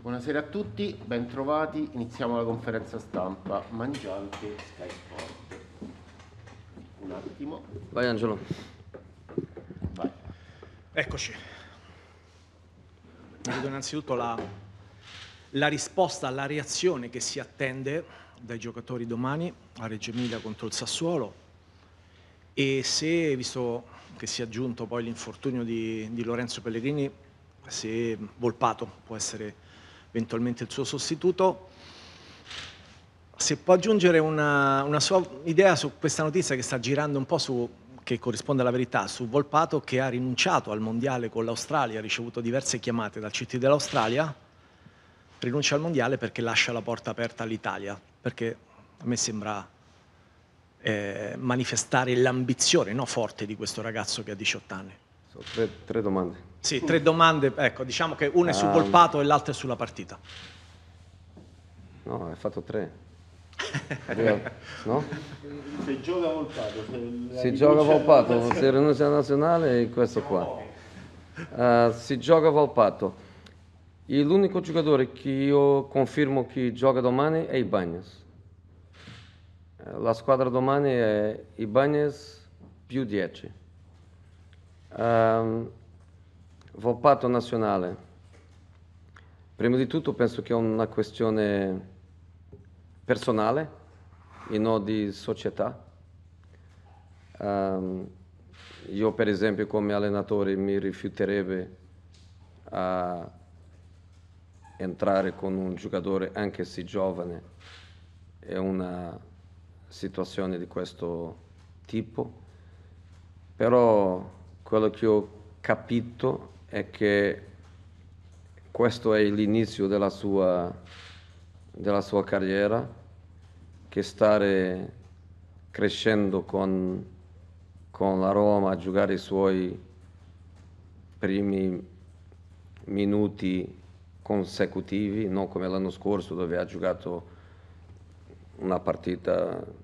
Buonasera a tutti, bentrovati, iniziamo la conferenza stampa Mangiante Sky Sport. Un attimo. Vai Angelo. Vai. Eccoci. Vedo innanzitutto la, la risposta, la reazione che si attende dai giocatori domani a Reggio Emilia contro il Sassuolo e se, visto che si è aggiunto poi l'infortunio di, di Lorenzo Pellegrini, se Volpato può essere eventualmente il suo sostituto, se può aggiungere una, una sua idea su questa notizia che sta girando un po' su che corrisponde alla verità, su Volpato che ha rinunciato al mondiale con l'Australia, ha ricevuto diverse chiamate dal CT dell'Australia, rinuncia al mondiale perché lascia la porta aperta all'Italia, perché a me sembra eh, manifestare l'ambizione no, forte di questo ragazzo che ha 18 anni? So, tre, tre, domande. Sì, tre domande, ecco, diciamo che una è sul ah. colpato um, e l'altra è sulla partita. No, hai fatto tre. no? Se gioca Volpato, se, se gioca Volpato, se rinuncia alla nazionale, questo qua. Uh, si gioca Volpato. E l'unico giocatore che io confermo che gioca domani è Ibanez. La squadra domani è Ibanez più 10. Um, ehm, Volpato nazionale. Prima di tutto penso che è una questione personale e non di società. Um, io per esempio come allenatore mi rifiuterebbe a entrare con un giocatore anche se giovane è una situazioni di questo tipo, però quello che ho capito è che questo è l'inizio della sua, della sua carriera, che stare crescendo con, con la Roma, a giocare i suoi primi minuti consecutivi, non come l'anno scorso dove ha giocato una partita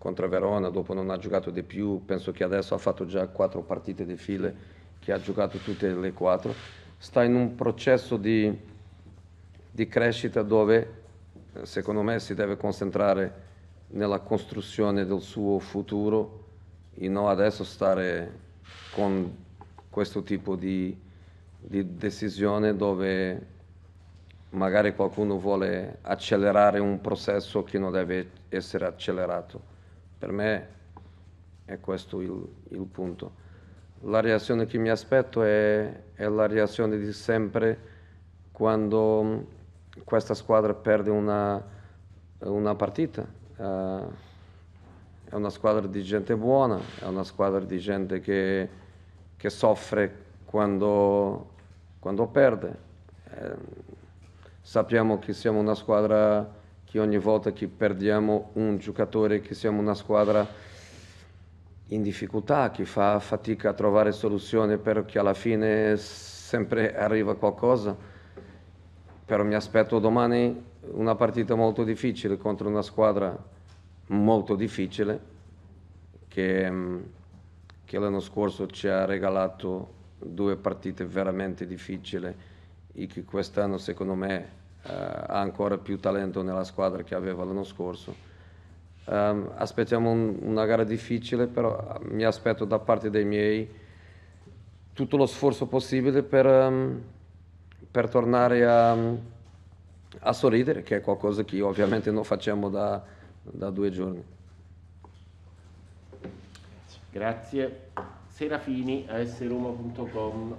contro Verona, dopo non ha giocato di più, penso che adesso ha fatto già quattro partite di file, che ha giocato tutte le quattro, sta in un processo di, di crescita dove eh, secondo me si deve concentrare nella costruzione del suo futuro e non adesso stare con questo tipo di, di decisione dove magari qualcuno vuole accelerare un processo che non deve essere accelerato. Per me è questo il, il punto. La reazione che mi aspetto è, è la reazione di sempre quando questa squadra perde una, una partita. Uh, è una squadra di gente buona, è una squadra di gente che, che soffre quando, quando perde. Eh, sappiamo che siamo una squadra che ogni volta che perdiamo un giocatore, che siamo una squadra in difficoltà, che fa fatica a trovare soluzione perché alla fine sempre arriva qualcosa. Però mi aspetto domani una partita molto difficile contro una squadra molto difficile che, che l'anno scorso ci ha regalato due partite veramente difficili e che quest'anno secondo me eh, ha ancora più talento nella squadra che aveva l'anno scorso. Um, aspettiamo un, una gara difficile, però ehm, mi aspetto da parte dei miei tutto lo sforzo possibile per, um, per tornare a, a, sorridere, che è qualcosa che ovviamente non facciamo da, da due giorni. Grazie. Serafini, asroma.com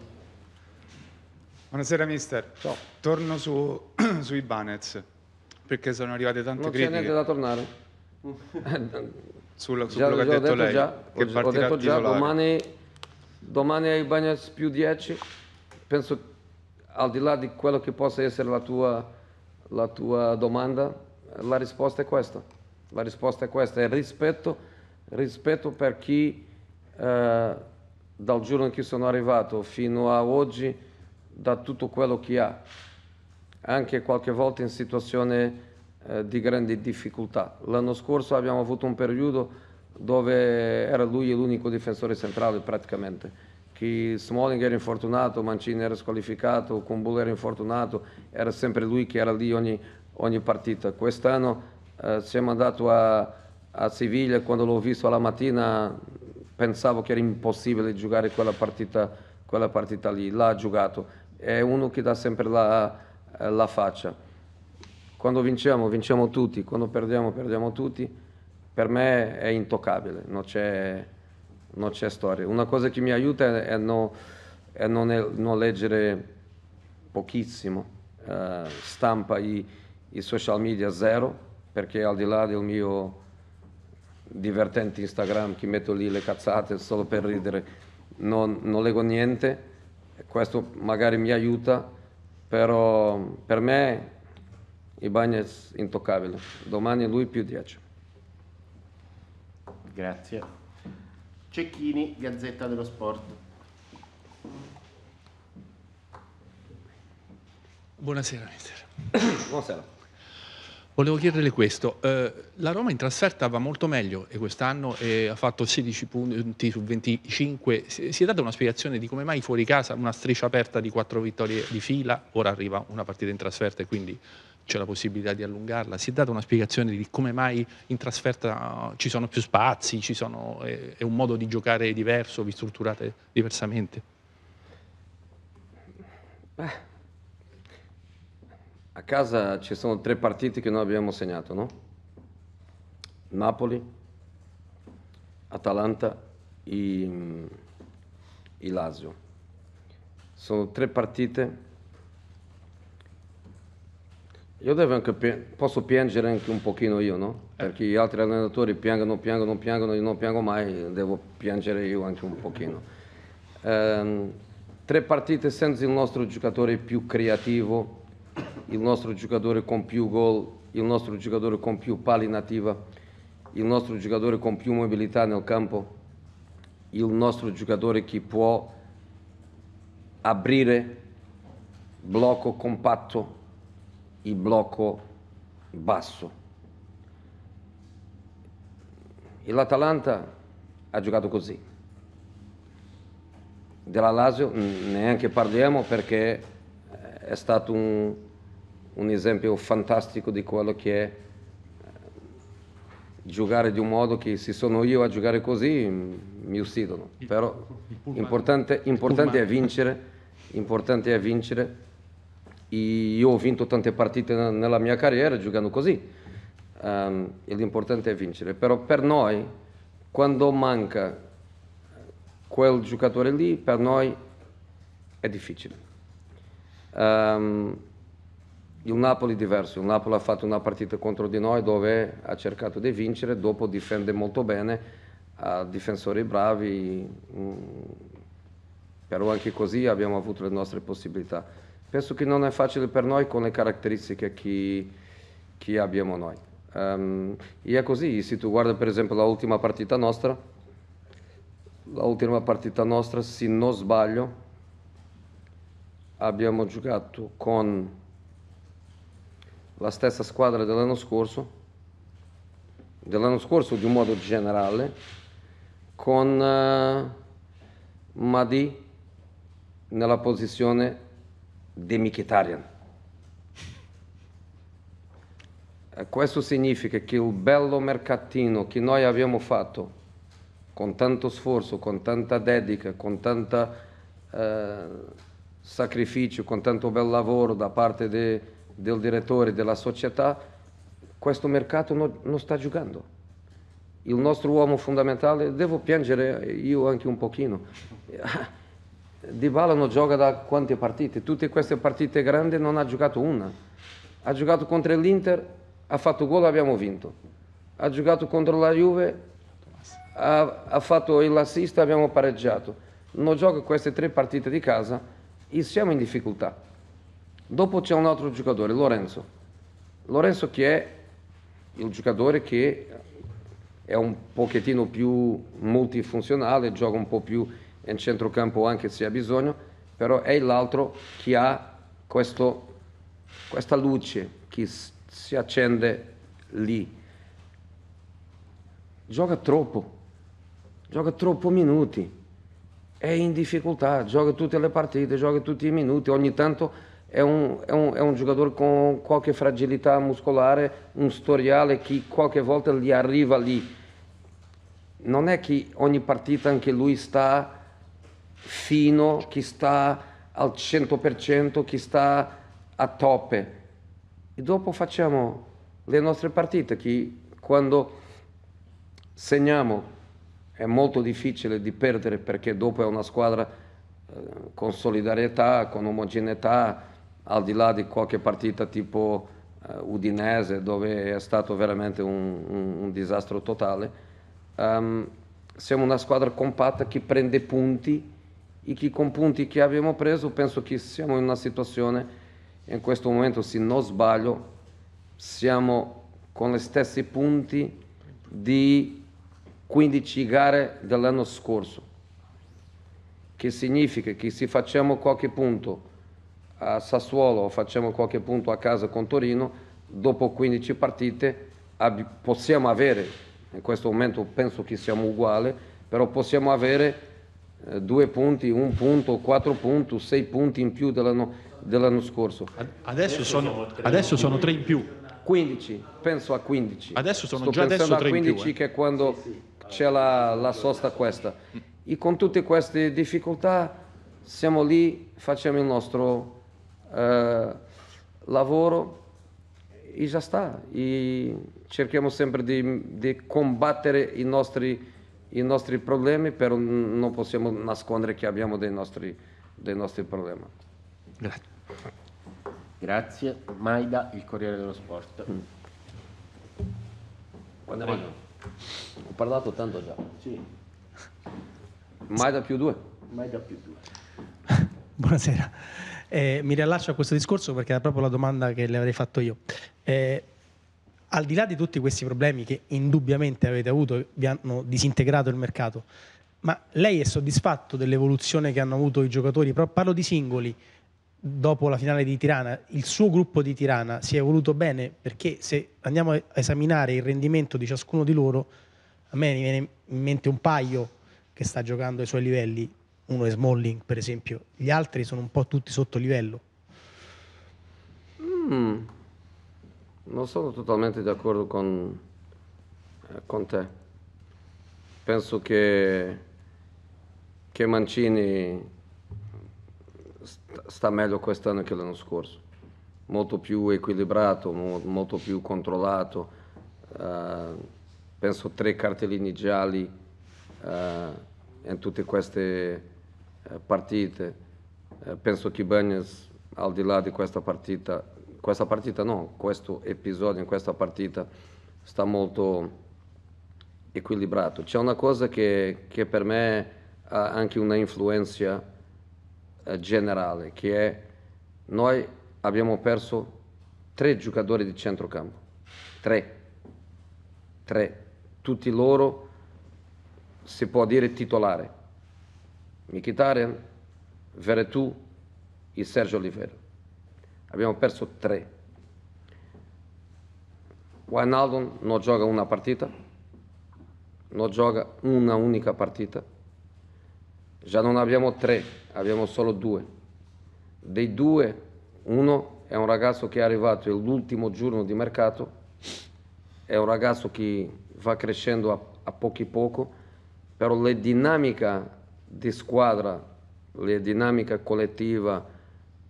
Buonasera mister. Ciao. Torno su, sui Banez perché sono arrivate tante non critiche. Non c'è niente da tornare. Sul, su già, quello che ha detto, detto, lei, già, che ho, ho detto già, domani, domani ai Banez più 10, penso al di là di quello che possa essere la tua, la tua domanda, la risposta è questa. La risposta è questa, è rispetto, rispetto per chi eh, dal giorno in cui sono arrivato fino a oggi da tutto quello che ha, anche qualche volta in situazioni eh, di grandi difficoltà. L'anno scorso abbiamo avuto un periodo dove era lui l'unico difensore centrale praticamente, che Smalling era infortunato, Mancini era squalificato, Kumbul era infortunato, era sempre lui che era lì ogni, ogni partita. Quest'anno eh, siamo andati a, a Siviglia, quando l'ho visto alla mattina pensavo che era impossibile giocare quella partita, quella partita lì, l'ha giocato è uno che dà sempre la, la faccia. Quando vinciamo, vinciamo tutti, quando perdiamo, perdiamo tutti. Per me è intoccabile, non c'è, non c'è storia. Una cosa che mi aiuta è, no, è non, non leggere pochissimo, uh, stampa e, e social media zero, perché al di là del mio divertente Instagram che metto lì le cazzate solo per ridere, non, non leggo niente questo magari mi aiuta, però per me Ibanez intoccabile, domani lui più 10. Grazie. Cecchini, Gazzetta dello Sport. Buonasera mister. Buonasera. Volevo chiederle questo, eh, la Roma in trasferta va molto meglio e quest'anno eh, ha fatto 16 punti su 25, si, è data una spiegazione di come mai fuori casa una striscia aperta di 4 vittorie di fila, ora arriva una partita in trasferta e quindi c'è la possibilità di allungarla, si è data una spiegazione di come mai in trasferta eh, ci sono più spazi, ci sono, eh, è un modo di giocare diverso, vi strutturate diversamente? Beh a casa ci sono tre partite che noi abbiamo segnato, no? Napoli, Atalanta e, mm, e Lazio. Sono tre partite. Io devo anche posso piangere anche un pochino io, no? Eh. Perché gli altri allenatori piangono, piangono, piangono, io non piango mai, devo piangere io anche un pochino. Um, tre partite senza il nostro giocatore più creativo, il nostro giocatore con più gol, il nostro giocatore con più pali in attiva, il nostro giocatore con più mobilità nel campo, il nostro giocatore che può aprire blocco compatto e blocco basso. E l'Atalanta ha giocato così. Della Lazio neanche parliamo perché è stato un, un esempio fantastico di quello che è eh, giocare di un modo che se sono io a giocare così mm, mi uccidono. Però l'importante è vincere, importante è vincere. E io ho vinto tante partite nella mia carriera giocando così. Um, l'importante è vincere. Però per noi, quando manca quel giocatore lì, per noi è difficile. Um, il Napoli è diverso, il Napoli ha fatto una partita contro di noi dove ha cercato di vincere, dopo difende molto bene, ha difensori bravi, mm, però anche così abbiamo avuto le nostre possibilità. Penso che non è facile per noi con le caratteristiche che, che abbiamo noi. Um, e è così, se tu guardi per esempio l'ultima partita nostra, la partita nostra, se non sbaglio, abbiamo giocato con la stessa squadra dell'anno scorso, dell'anno scorso di un modo generale, con uh, Madi nella posizione di Mkhitaryan. Questo significa che il bello mercatino che noi abbiamo fatto con tanto sforzo, con tanta dedica, con tanto uh, eh, sacrificio, con tanto bel lavoro da parte di del direttore della società, questo mercato non, non sta giocando. Il nostro uomo fondamentale, devo piangere io anche un pochino. Di Bala non gioca da quante partite? Tutte queste partite grandi non ha giocato una. Ha giocato contro l'Inter, ha fatto gol, e abbiamo vinto. Ha giocato contro la Juve, ha, ha fatto l'assist, abbiamo pareggiato. Non gioca queste tre partite di casa e siamo in difficoltà. Dopo c'è un altro giocatore, Lorenzo. Lorenzo che è il giocatore che è un pochettino più multifunzionale, gioca un po' più in centrocampo anche se ha bisogno, però è l'altro che ha questo, questa luce che si accende lì. Gioca troppo, gioca troppo minuti, è in difficoltà, gioca tutte le partite, gioca tutti i minuti, ogni tanto è un, è, un, è un, giocatore con qualche fragilità muscolare, un storiale che qualche volta gli arriva lì. Non è che ogni partita anche lui sta fino, che sta al 100%, che sta a toppe. E dopo facciamo le nostre partite, che quando segniamo è molto difficile di perdere perché dopo è una squadra eh, con solidarietà, con omogeneità, al di là di qualche partita tipo uh, Udinese dove è stato veramente un, un, un disastro totale, um, siamo una squadra compatta che prende punti e che con punti che abbiamo preso penso che siamo in una situazione in questo momento se non sbaglio siamo con gli stessi punti di 15 gare dell'anno scorso che significa che se facciamo qualche punto a Sassuolo facciamo qualche punto a casa con Torino, dopo 15 partite possiamo avere, in questo momento penso che siamo uguali, però possiamo avere eh, due punti, un punto, quattro punti, sei punti in più dell'anno, dell scorso. Adesso sono, adesso sono tre in più. 15, penso a 15. Adesso sono Sto già adesso a 15 più, eh. che è quando sì, sì. c'è la, la, sosta questa. E con tutte queste difficoltà siamo lì, facciamo il nostro eh, lavoro e già sta. E cerchiamo sempre di, di combattere i nostri, i nostri, problemi, però non possiamo nascondere che abbiamo dei nostri, dei nostri problemi. Grazie. Grazie. Maida, il Corriere dello Sport. Mm. Quando vai? Ho parlato tanto già. Sì. Maida più due. Maida più due buonasera. Eh, mi riallaccio a questo discorso perché era proprio la domanda che le avrei fatto io. Eh, al di là di tutti questi problemi che indubbiamente avete avuto, vi hanno disintegrato il mercato, ma lei è soddisfatto dell'evoluzione che hanno avuto i giocatori? Però parlo di singoli, dopo la finale di Tirana, il suo gruppo di Tirana si è evoluto bene perché se andiamo a esaminare il rendimento di ciascuno di loro, a me mi viene in mente un paio che sta giocando ai suoi livelli, uno è Smalling per esempio, gli altri sono un po' tutti sotto livello. Mm. Non sono totalmente d'accordo con, eh, con te. Penso che, che Mancini sta, sta meglio quest'anno che l'anno scorso, molto più equilibrato, molto più controllato. Uh, penso tre cartellini gialli uh, in tutte queste eh, partite. Eh, penso che Ibanez, al di là di questa partita, questa partita no, questo episodio in questa partita sta molto equilibrato. C'è una cosa che, che per me ha anche una influenza eh, generale, che è noi abbiamo perso tre giocatori di centrocampo, tre, tre, tutti loro si può dire titolare Michitarian, Veretù e Sergio Oliveira. Abbiamo perso tre. Wijnaldum non gioca una partita, non gioca una unica partita. Già non abbiamo tre, abbiamo solo due. Dei due, uno è un ragazzo che è arrivato l'ultimo giorno di mercato, è un ragazzo che va crescendo a, a pochi poco, però le dinamiche di squadra, la dinamica collettiva,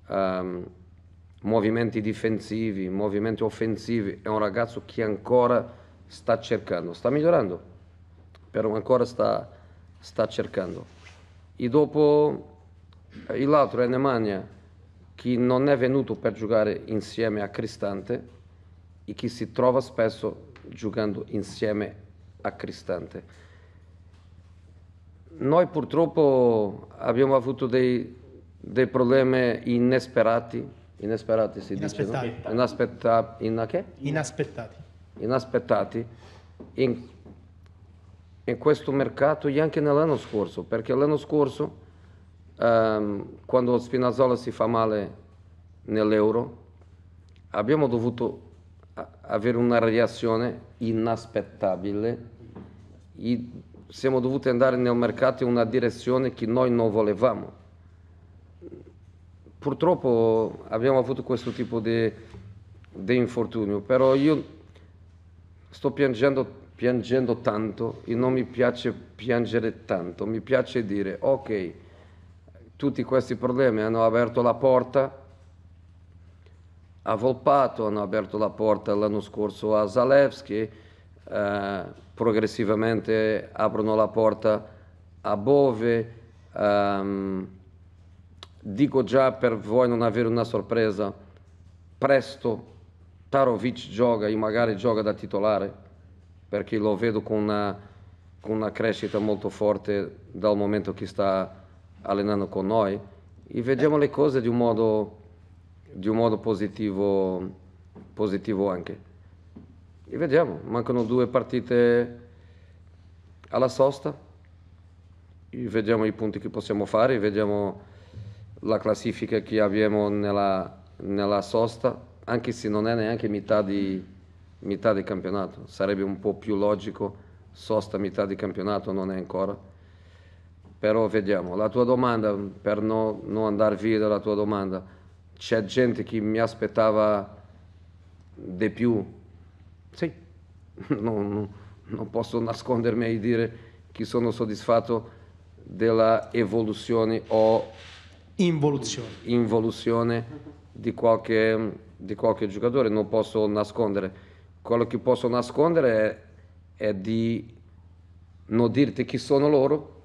um, ehm, movimenti difensivi, movimenti offensivi, è un ragazzo che ancora sta cercando, sta migliorando, però ancora sta, sta cercando. E dopo eh, l'altro è Nemanja, che non è venuto per giocare insieme a Cristante e che si trova spesso giocando insieme a Cristante. Noi purtroppo abbiamo avuto dei, dei problemi inesperati, inesperati si inaspettati. dice, no? Inaspetta, in, che? inaspettati. Inaspettati in, in, questo mercato e anche nell'anno scorso, perché l'anno scorso ehm, quando Spinazzola si fa male nell'euro abbiamo dovuto avere una reazione inaspettabile siamo dovuti andare nel mercato in una direzione che noi non volevamo. Purtroppo abbiamo avuto questo tipo di, di infortunio, però io sto piangendo, piangendo tanto e non mi piace piangere tanto, mi piace dire ok, tutti questi problemi hanno aperto la porta a Volpato, hanno aperto la porta l'anno scorso a Zalewski, eh, progressivamente aprono la porta a Bove. Um, dico già per voi non avere una sorpresa, presto Tarovic gioca e magari gioca da titolare, perché lo vedo con una, con una crescita molto forte dal momento che sta allenando con noi e vediamo le cose di un modo, di un modo positivo, positivo anche. E vediamo, mancano due partite alla sosta, e vediamo i punti che possiamo fare, vediamo la classifica che abbiamo nella, nella sosta, anche se non è neanche metà di, metà di campionato, sarebbe un po' più logico, sosta metà di campionato non è ancora, però vediamo. La tua domanda, per no, non andare via dalla tua domanda, c'è gente che mi aspettava di più sì, non, non posso nascondermi e dire che sono soddisfatto della evoluzione o involuzione, involuzione di, qualche, di, qualche, giocatore, non posso nascondere. Quello che posso nascondere è, è di non dirti chi sono loro,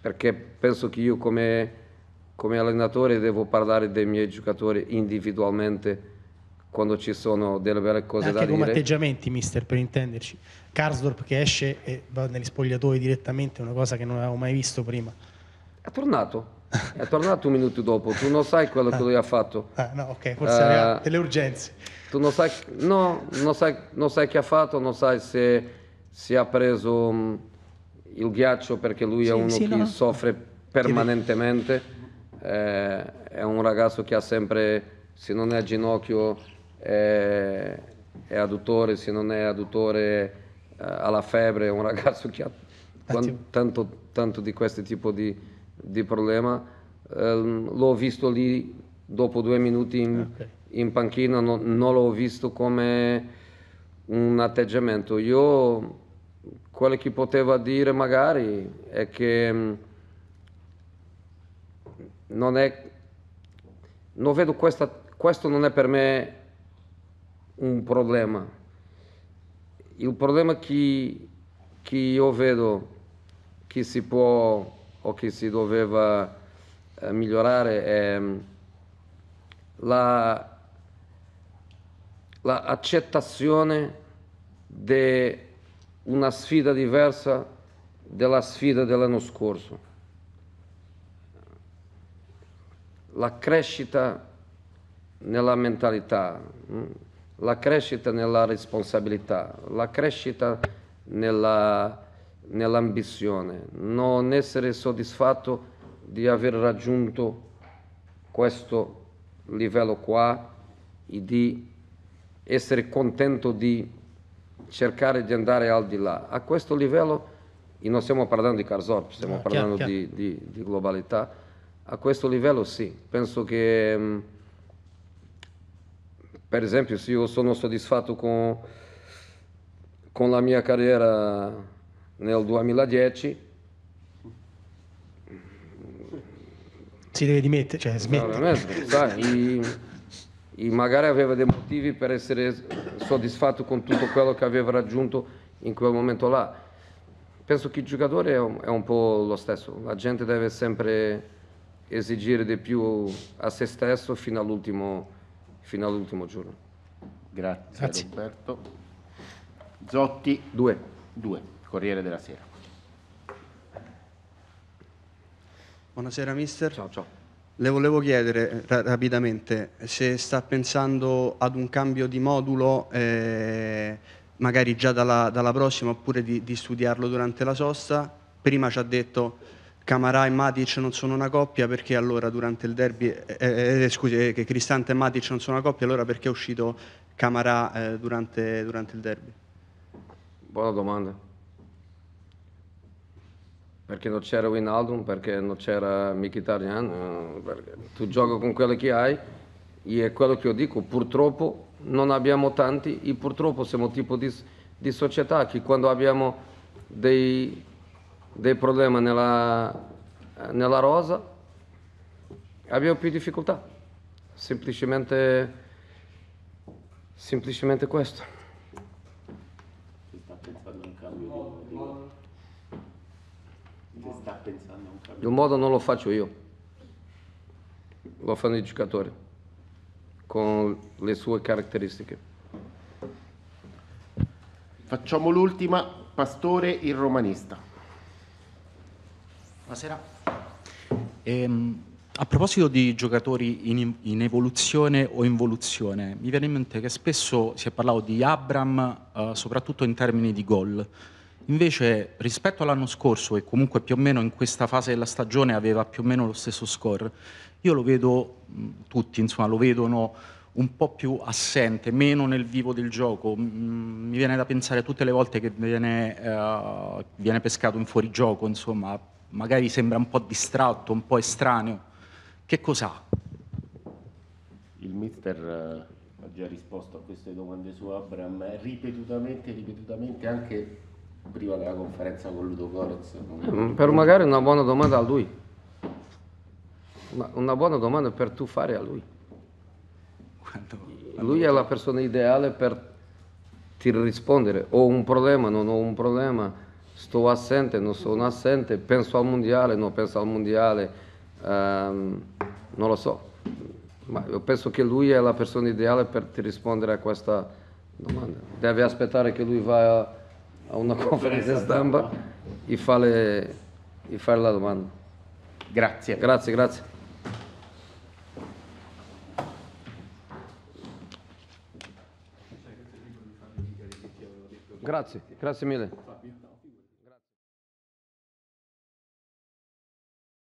perché penso che io come, come allenatore devo parlare dei miei giocatori individualmente quando ci sono delle belle cose Anche da dire. Anche come atteggiamenti, mister, per intenderci. Karsdorp che esce e va negli spogliatoi direttamente, una cosa che non avevo mai visto prima. È tornato, è tornato un minuto dopo, tu non sai quello ah. che lui ha fatto. Ah, no, ok, forse uh, aveva eh, delle urgenze. Tu non sai, no, non sai, non sai che ha fatto, non sai se, si è preso mm, il ghiaccio perché lui sì, è uno sì, che no. soffre permanentemente, eh, è un ragazzo che ha sempre, se non è a ginocchio, è, è aduttore, se non è aduttore eh, ha la febbre, è un ragazzo che ha tanto, tanto di questo tipo di, di problema. Um, l'ho visto lì dopo due minuti in, ah, okay. in panchina, no, non l'ho visto come un atteggiamento. Io quello che potevo dire magari è che mm, non è, non vedo questa, questo non è per me um problema. E o problema que, que eu vejo que se pode ou que se doveva eh, melhorar é a, a aceitação de uma sfida diversa della sfida dell'anno scorso. La crescita nella mentalità. Mm la crescita nella responsabilità, la crescita nella, nell'ambizione, non essere soddisfatto di aver raggiunto questo livello qua e di essere contento di cercare di andare al di là. A questo livello, e non stiamo parlando di Carzorp, stiamo no, ah, parlando chiaro, chiaro. Di, di, di, globalità, a questo livello sì, penso che... Mh, mm, per esempio se io sono soddisfatto con, con la mia carriera nel 2010 si deve dimettere, cioè smettere. Sai, e, magari aveva dei motivi per essere soddisfatto con tutto quello che aveva raggiunto in quel momento là. Penso che il giocatore è un, è un po' lo stesso, la gente deve sempre esigere di più a se stesso fino all'ultimo fino all'ultimo giorno. Grazie, Grazie. Roberto. Zotti 2. 2, Corriere della Sera. Buonasera mister. Ciao, ciao. Le volevo chiedere eh, ra rapidamente se sta pensando ad un cambio di modulo eh, magari già dalla, dalla prossima oppure di, di studiarlo durante la sosta. Prima ci ha detto Camarà e Matic non sono una coppia perché allora durante il derby, eh, eh, eh scusi, eh, che Cristante e Matic non sono una coppia, allora perché è uscito Camarà eh, durante, durante il derby? Buona domanda perché non c'era Winaldum, perché non c'era Mkhitaryan, tu giochi con quello che hai e quello che io dico, purtroppo non abbiamo tanti e purtroppo siamo tipo di, di società che quando abbiamo dei, dei problemi nella, nella rosa, abbiamo più difficoltà. Semplicemente, semplicemente questo. Si sta pensando a un cambio di, modo. Si sta pensando a un cambio. Il modo non lo faccio io, lo fanno i giocatori con le sue caratteristiche. Facciamo l'ultima, Pastore il romanista. Buonasera. Ehm, a proposito di giocatori in, in, evoluzione o involuzione, mi viene in mente che spesso si è parlato di Abram eh, soprattutto in termini di gol. Invece rispetto all'anno scorso e comunque più o meno in questa fase della stagione aveva più o meno lo stesso score, io lo vedo mm, tutti, insomma, lo vedono un po' più assente, meno nel vivo del gioco. Mm, mi viene da pensare tutte le volte che viene, eh, viene pescato in fuorigioco, insomma, magari sembra un po' distratto, un po' estraneo. Che cos'ha? Il mister eh, ha già risposto a queste domande su Abram eh, ripetutamente, ripetutamente anche prima della conferenza con Ludo Gorez. Mm, per magari una buona domanda a lui, una buona domanda per tu fare a lui. Quando, quando... Lui è la persona ideale per ti rispondere, ho un problema, non ho un problema sto assente, non sono mhm. assente, penso al mondiale, non penso al mondiale, ehm, non lo so. Ma io penso che lui è la persona ideale per rispondere a questa domanda. Deve aspettare che lui vada a una conferenza stampa e fare, e fare la domanda. Grazie. Grazie, grazie. Grazie, grazie mille.